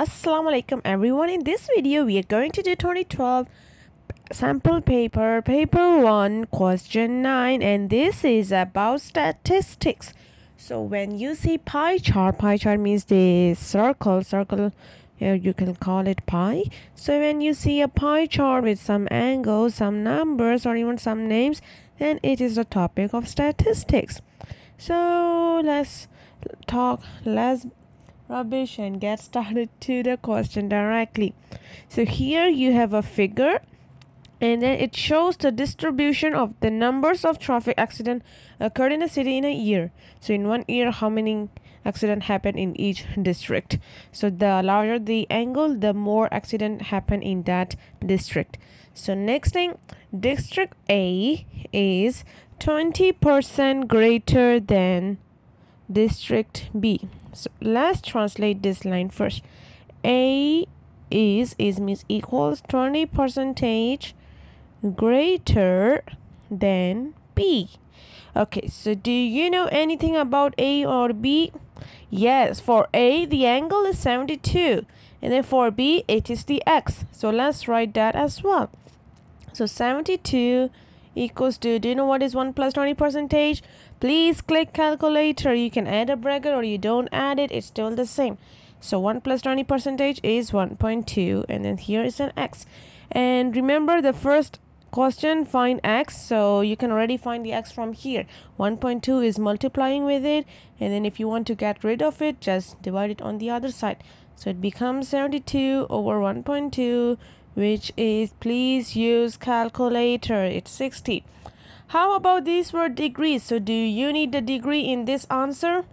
Assalamu alaikum everyone in this video we are going to do 2012 sample paper paper 1 question 9 and this is about statistics so when you see pie chart pie chart means the circle circle you can call it pie so when you see a pie chart with some angles some numbers or even some names then it is the topic of statistics so let's talk let's rubbish and get started to the question directly. So here you have a figure and then it shows the distribution of the numbers of traffic accident occurred in a city in a year. So in one year, how many accident happened in each district so the larger the angle the more accident happen in that district so next thing district a is 20 percent greater than district B. So let's translate this line first. A is is means equals 20 percentage greater than B. Okay, so do you know anything about A or B? Yes, for A the angle is 72 and then for B it is the X. So let's write that as well. So 72 equals to, do you know what is 1 plus 20 percentage? Please click calculator. You can add a bracket or you don't add it. It's still the same. So 1 plus 20 percentage is 1.2 and then here is an x. And remember the first question find x so you can already find the x from here 1.2 is multiplying with it and then if you want to get rid of it just divide it on the other side so it becomes 72 over 1.2 which is please use calculator. It's 60. How about these were degrees? So do you need the degree in this answer?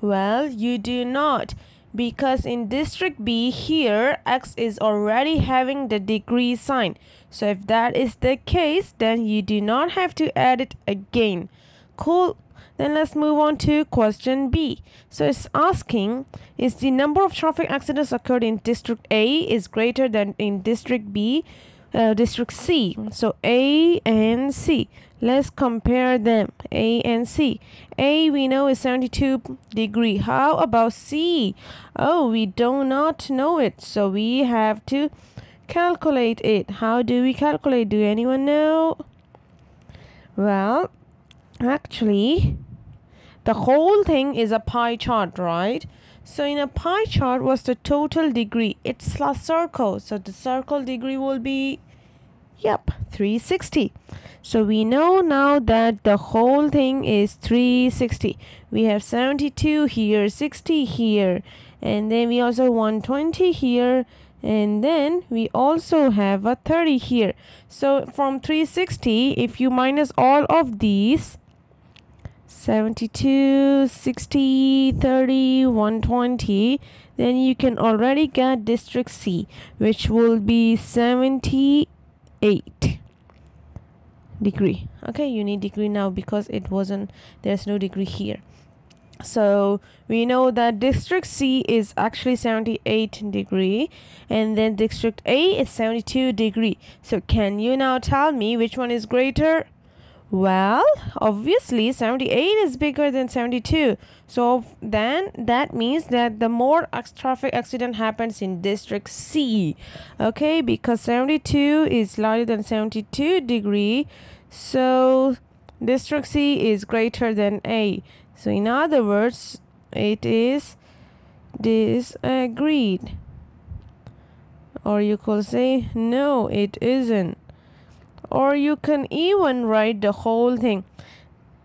Well, you do not because in district B here X is already having the degree sign. So if that is the case, then you do not have to add it again. Cool. Then let's move on to question B. So it's asking, is the number of traffic accidents occurred in district A is greater than in district B, uh, district C. So A and C. Let's compare them, A and C. A we know is 72 degree. How about C? Oh, we do not know it. So we have to calculate it. How do we calculate? Do anyone know? Well, actually the whole thing is a pie chart right so in a pie chart was the total degree it's a circle so the circle degree will be yep 360 so we know now that the whole thing is 360 we have 72 here 60 here and then we also 120 here and then we also have a 30 here so from 360 if you minus all of these 72 60 30 120 then you can already get district c which will be 78 degree okay you need degree now because it wasn't there's no degree here so we know that district c is actually 78 degree and then district a is 72 degree so can you now tell me which one is greater well, obviously 78 is bigger than 72. So then that means that the more traffic accident happens in district C. Okay, because 72 is larger than 72 degree. So district C is greater than A. So in other words, it is disagreed. Or you could say, no, it isn't or you can even write the whole thing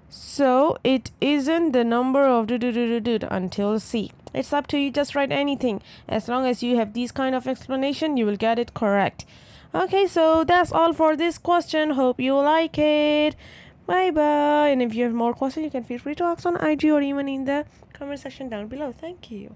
so it isn't the number of do do do do do until c it's up to you just write anything as long as you have these kind of explanation you will get it correct okay so that's all for this question hope you like it bye bye and if you have more questions you can feel free to ask on ig or even in the comment section down below thank you